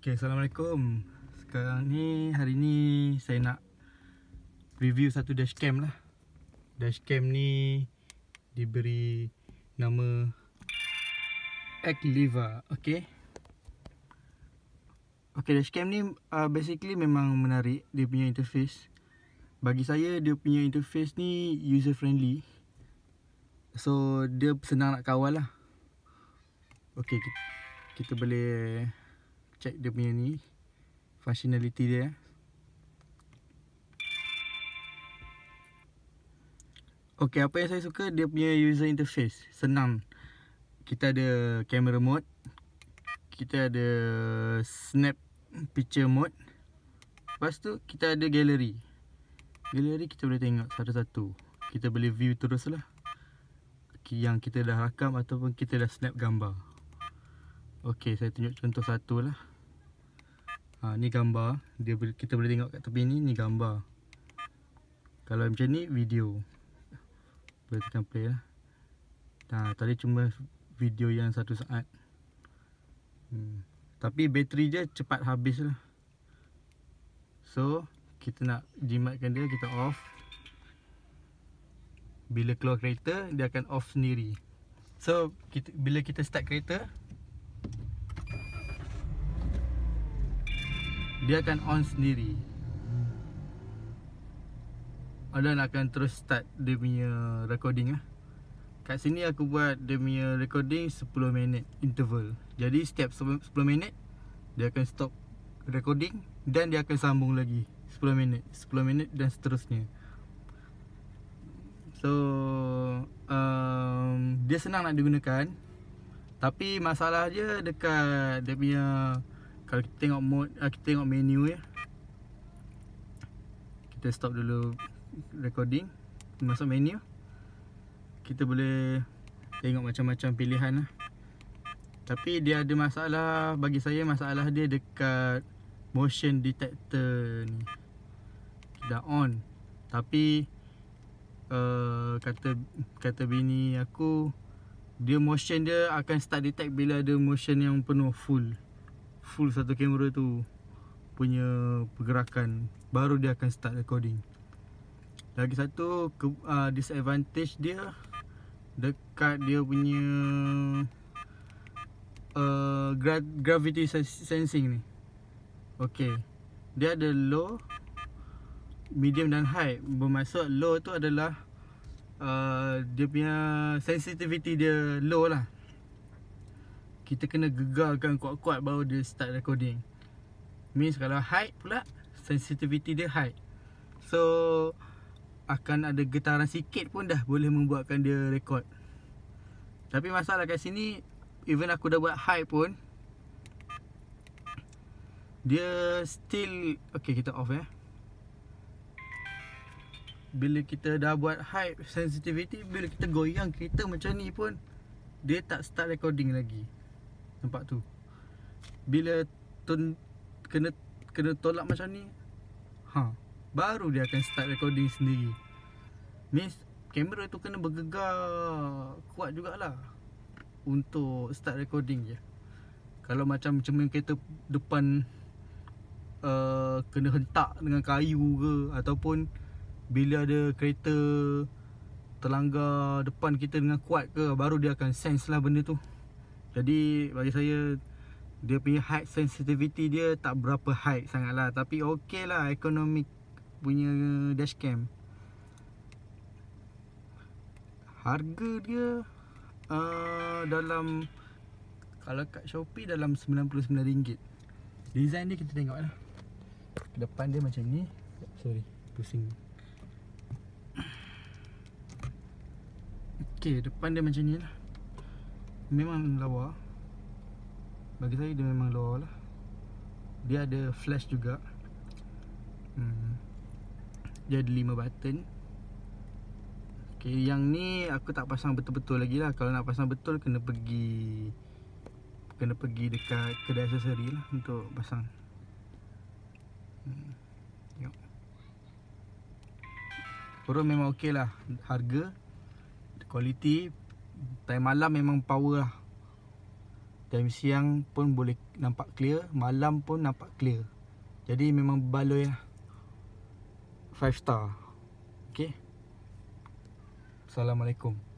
Okay, Assalamualaikum Sekarang ni, hari ni saya nak review satu dashcam lah Dashcam ni diberi nama Acliva, okay Okay, dashcam ni uh, basically memang menarik dia punya interface Bagi saya, dia punya interface ni user friendly So, dia senang nak kawal lah Okay, kita, kita boleh check dia punya ni functionality dia ok apa yang saya suka dia punya user interface senang kita ada camera mode kita ada snap picture mode lepas tu kita ada gallery gallery kita boleh tengok satu-satu kita boleh view terus lah yang kita dah rakam ataupun kita dah snap gambar Okey, saya tunjuk contoh satu lah. Ha, ni gambar. Dia Kita boleh tengok kat tepi ni. Ni gambar. Kalau macam ni, video. Boleh tekan play lah. Ha, tadi cuma video yang satu saat. Hmm. Tapi bateri je cepat habis lah. So, kita nak jimatkan dia. Kita off. Bila keluar kereta, dia akan off sendiri. So, kita, bila kita start kereta... dia akan on sendiri Alan akan terus start dia punya recording lah Kat sini aku buat dia punya recording 10 minit interval Jadi setiap 10 minit Dia akan stop recording Dan dia akan sambung lagi 10 minit 10 minit dan seterusnya So um, Dia senang nak digunakan Tapi masalah dia dekat dia punya kalau kita tengok mode, ah, kita tengok menu ya. Kita stop dulu recording. Masuk menu. Kita boleh tengok macam-macam pilihan lah. Tapi dia ada masalah bagi saya masalah dia dekat motion detector ni. Kita dah on. Tapi uh, kata kata bini aku dia motion dia akan start detect bila ada motion yang penuh full full satu kamera tu punya pergerakan baru dia akan start recording lagi satu ke, uh, disadvantage dia dekat dia punya uh, gra- gravity sensing ni Okay dia ada low medium dan high bermaksud low tu adalah uh, dia punya sensitivity dia low lah kita kena gegarkan kuat-kuat baru dia start recording means kalau high pula sensitivity dia high so akan ada getaran sikit pun dah boleh membuatkan dia record tapi masalah kat sini even aku dah buat high pun dia still Okay kita off ya eh. bila kita dah buat high sensitivity bila kita goyang kita macam ni pun dia tak start recording lagi tempat tu bila ton, kena kena tolak macam ni ha baru dia akan start recording sendiri means kamera tu kena bergegar kuat jugalah untuk start recording je kalau macam cermin kereta depan uh, kena hentak dengan kayu ke ataupun bila ada kereta terlanggar depan kita dengan kuat ke baru dia akan sense lah benda tu jadi bagi saya dia punya height sensitivity dia tak berapa height sangatlah tapi okay lah economic punya dashcam. Harga dia uh, dalam kalau kat Shopee dalam RM99. Design dia kita tengoklah. Depan dia macam ni. Sorry, pusing. Okay, depan dia macam ni lah memang lawa bagi saya dia memang lawa lah dia ada flash juga hmm. dia ada lima button Okay, yang ni aku tak pasang betul-betul lagi lah kalau nak pasang betul kena pergi kena pergi dekat kedai aksesori lah untuk pasang hmm. Orang memang ok lah harga kualiti Time malam memang power lah Time siang pun boleh nampak clear Malam pun nampak clear Jadi memang baloi lah 5 star Okay Assalamualaikum